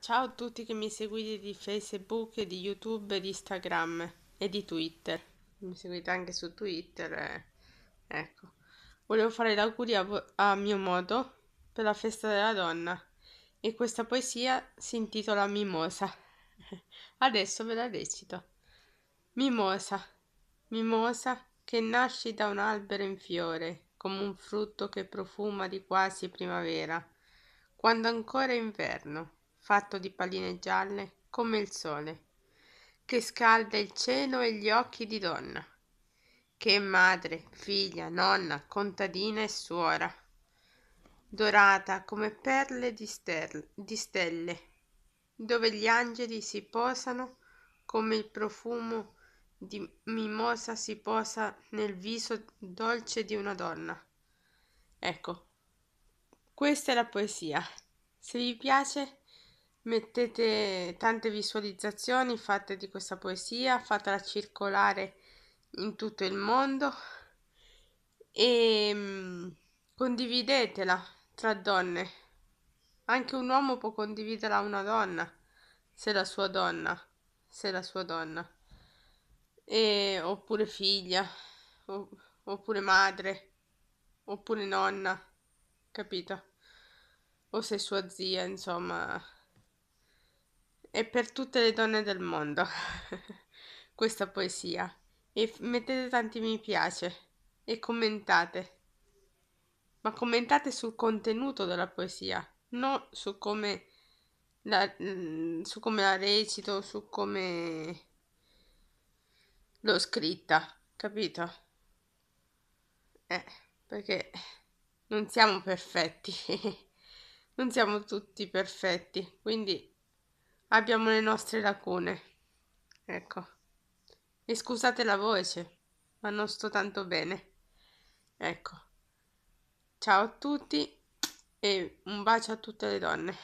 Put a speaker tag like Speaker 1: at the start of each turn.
Speaker 1: ciao a tutti che mi seguite di Facebook, di YouTube, di Instagram e di Twitter. Mi seguite anche su Twitter. Eh. Ecco, volevo fare l'augurio a, a mio modo per la festa della donna e questa poesia si intitola Mimosa. Adesso ve la recito. Mimosa, mimosa che nasci da un albero in fiore, come un frutto che profuma di quasi primavera, quando ancora è inverno fatto di palline gialle come il sole, che scalda il cielo e gli occhi di donna, che è madre, figlia, nonna, contadina e suora, dorata come perle di, ster- di stelle, dove gli angeli si posano come il profumo di mimosa si posa nel viso dolce di una donna. Ecco, questa è la poesia. Se vi piace mettete tante visualizzazioni fatte di questa poesia, fatela circolare in tutto il mondo e mm, condividetela tra donne. Anche un uomo può condividerla a una donna, se la sua donna, se la sua donna, e, oppure figlia, oppure madre, oppure nonna, capito? O se sua zia, insomma è per tutte le donne del mondo questa poesia e mettete tanti mi piace e commentate, ma commentate sul contenuto della poesia, non su come la, mm, su come la recito, su come l'ho scritta, capito? Eh, perché non siamo perfetti, non siamo tutti perfetti, quindi abbiamo le nostre lacune. Ecco. E scusate la voce, ma non sto tanto bene. Ecco. Ciao a tutti e un bacio a tutte le donne.